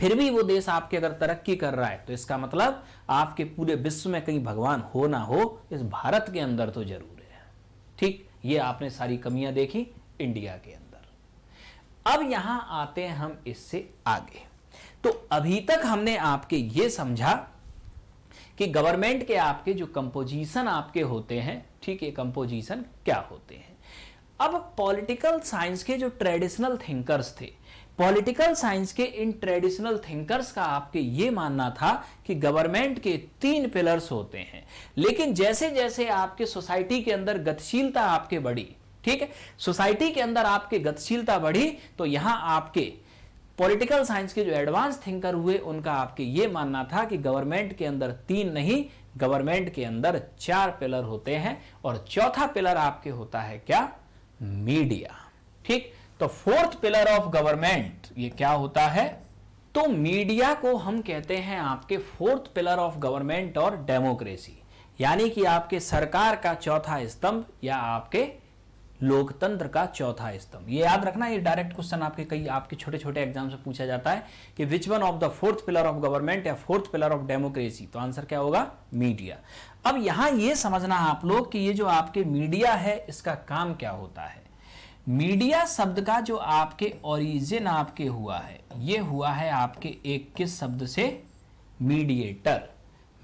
[SPEAKER 1] फिर भी वो देश आपके अगर तरक्की कर रहा है तो इसका मतलब आपके पूरे विश्व में कहीं भगवान हो ना हो इस भारत के अंदर तो जरूर है ठीक ये आपने सारी कमियां देखी इंडिया के अंदर अब यहां आते हैं हम इससे आगे तो अभी तक हमने आपके ये समझा कि गवर्नमेंट के आपके जो कंपोजिशन आपके होते हैं ठीक है कंपोजिशन क्या होते हैं अब पॉलिटिकल साइंस के जो ट्रेडिशनल थिंकर्स थे पॉलिटिकल साइंस के इन ट्रेडिशनल थिंकर्स का आपके ये मानना था कि गवर्नमेंट के तीन पिलर्स होते हैं लेकिन जैसे जैसे आपके सोसाइटी के अंदर गतिशीलता आपके बढ़ी ठीक है सोसाइटी के अंदर आपके गतिशीलता बढ़ी तो यहां आपके पॉलिटिकल साइंस के जो एडवांस थिंकर हुए उनका आपके ये मानना था कि गवर्नमेंट के अंदर तीन नहीं गवर्नमेंट के अंदर चार पिलर होते हैं और चौथा पिलर आपके होता है क्या मीडिया ठीक तो फोर्थ पिलर ऑफ गवर्नमेंट ये क्या होता है तो मीडिया को हम कहते हैं आपके फोर्थ पिलर ऑफ गवर्नमेंट और डेमोक्रेसी यानी कि आपके सरकार का चौथा स्तंभ या आपके लोकतंत्र का चौथा स्तंभ ये याद रखना ये डायरेक्ट क्वेश्चन आपके कई आपके छोटे छोटे एग्जाम से पूछा जाता है कि which one of the fourth pillar of government या फोर्थ पिलर ऑफ डेमोक्रेसी तो आंसर क्या होगा मीडिया अब यहां ये समझना आप लोग कि ये जो आपके मीडिया है इसका काम क्या होता है मीडिया शब्द का जो आपके ओरिजिन आपके हुआ है ये हुआ है आपके एक किस शब्द से मीडिएटर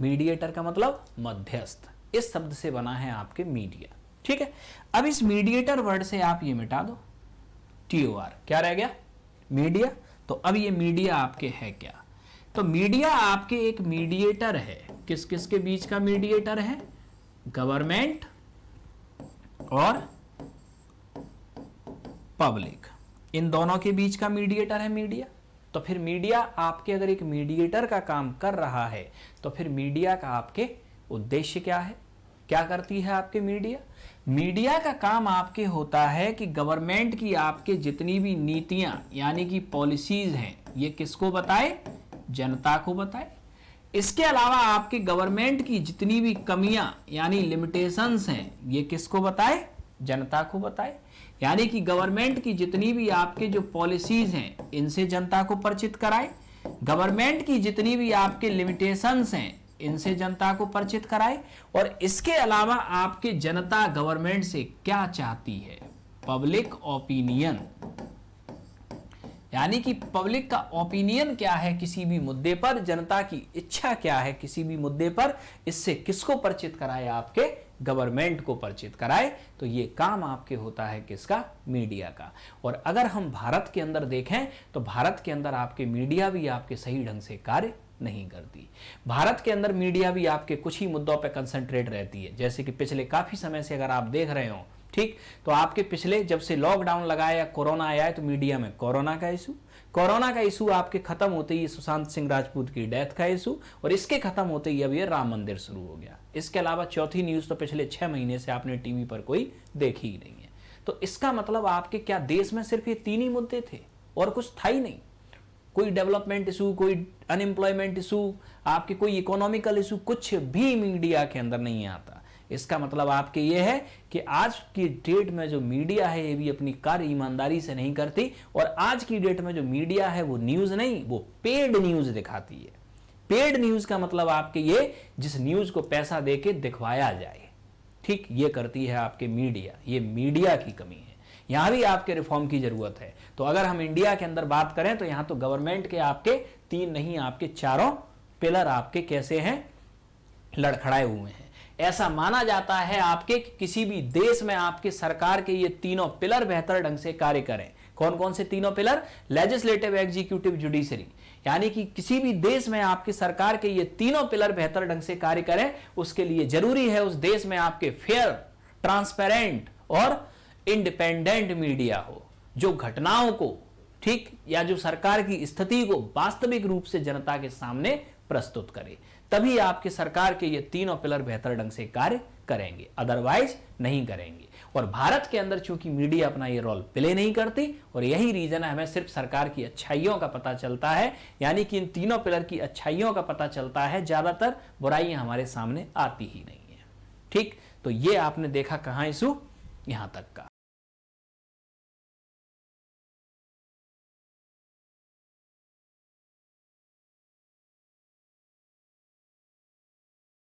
[SPEAKER 1] मीडिएटर का मतलब मध्यस्थ इस शब्द से बना है आपके मीडिया ठीक है अब इस मीडिएटर वर्ड से आप ये मिटा दो टी ओ आर क्या रह गया मीडिया तो अब ये मीडिया आपके है क्या तो मीडिया आपके एक मीडिएटर है किस किस के बीच का मीडिएटर है गवर्नमेंट और पब्लिक इन दोनों के बीच का मीडिएटर है मीडिया तो फिर मीडिया आपके अगर एक मीडिएटर का काम कर रहा है तो फिर मीडिया का आपके उद्देश्य क्या है क्या करती है आपके मीडिया मीडिया का काम आपके होता है कि गवर्नमेंट की आपके जितनी भी नीतियां यानी कि पॉलिसीज हैं ये किसको बताए जनता को बताए इसके अलावा आपके गवर्नमेंट की जितनी भी कमियां यानी लिमिटेशंस हैं ये किसको बताए जनता को बताए यानी कि गवर्नमेंट की जितनी भी आपके जो पॉलिसीज हैं इनसे जनता को परिचित कराए गवर्नमेंट की जितनी भी आपके लिमिटेशंस हैं इनसे जनता को परिचित कराए और इसके अलावा आपके जनता गवर्नमेंट से क्या चाहती है पब्लिक ओपिनियन यानी कि पब्लिक का ओपिनियन क्या है किसी भी मुद्दे पर जनता की इच्छा क्या है किसी भी मुद्दे पर इससे किसको परिचित कराए आपके गवर्नमेंट को परिचित कराए तो ये काम आपके होता है किसका मीडिया का और अगर हम भारत के अंदर देखें तो भारत के अंदर आपके मीडिया भी आपके सही ढंग से कार्य नहीं करती भारत के अंदर मीडिया भी आपके कुछ ही मुद्दों पर कंसंट्रेट रहती है जैसे कि पिछले काफ़ी समय से अगर आप देख रहे हो ठीक तो आपके पिछले जब से लॉकडाउन लगाया या कोरोना आया है तो मीडिया में कोरोना का इशू कोरोना का इशू आपके खत्म होते ही सुशांत सिंह राजपूत की डेथ का इशू और इसके खत्म होते ही अब ये राम मंदिर शुरू हो गया इसके अलावा चौथी न्यूज तो पिछले छह महीने से आपने टीवी पर कोई देखी ही नहीं है तो इसका मतलब आपके क्या देश में सिर्फ ये तीन ही मुद्दे थे और कुछ था ही नहीं कोई डेवलपमेंट इशू कोई अनएम्प्लॉयमेंट इशू आपके कोई इकोनॉमिकल इशू कुछ भी मीडिया के अंदर नहीं आता इसका मतलब आपके ये है कि आज की डेट में जो मीडिया है ये भी अपनी कार्य ईमानदारी से नहीं करती और आज की डेट में जो मीडिया है वो न्यूज़ नहीं वो पेड न्यूज़ दिखाती है पेड न्यूज़ का मतलब आपके ये जिस न्यूज़ को पैसा दे के दिखवाया जाए ठीक ये करती है आपके मीडिया ये मीडिया की कमी है यहाँ भी आपके रिफॉर्म की जरूरत है तो अगर हम इंडिया के अंदर बात करें तो यहाँ तो गवर्नमेंट के आपके तीन नहीं आपके चारों पिलर आपके कैसे हैं लड़खड़ाए हुए हैं ऐसा माना जाता है आपके कि किसी भी देश में आपके सरकार के ये तीनों पिलर बेहतर ढंग से कार्य करें कौन कौन से तीनों पिलर लेजिस्लेटिव एग्जीक्यूटिव जुडिशरी यानी कि किसी भी देश में आपकी सरकार के ये तीनों पिलर बेहतर ढंग से कार्य करें उसके लिए जरूरी है उस देश में आपके फेयर ट्रांसपेरेंट और इंडिपेंडेंट मीडिया हो जो घटनाओं को ठीक या जो सरकार की स्थिति को वास्तविक रूप से जनता के सामने प्रस्तुत करे तभी आपके सरकार के ये तीनों पिलर बेहतर ढंग से कार्य करेंगे अदरवाइज नहीं करेंगे और भारत के अंदर चूंकि मीडिया अपना ये रोल प्ले नहीं करती और यही रीजन है हमें सिर्फ सरकार की अच्छाइयों का पता चलता है यानी कि इन तीनों पिलर की अच्छाइयों का पता चलता है ज्यादातर बुराइयां हमारे सामने आती ही नहीं है ठीक तो ये आपने देखा कहां इशू यहां तक का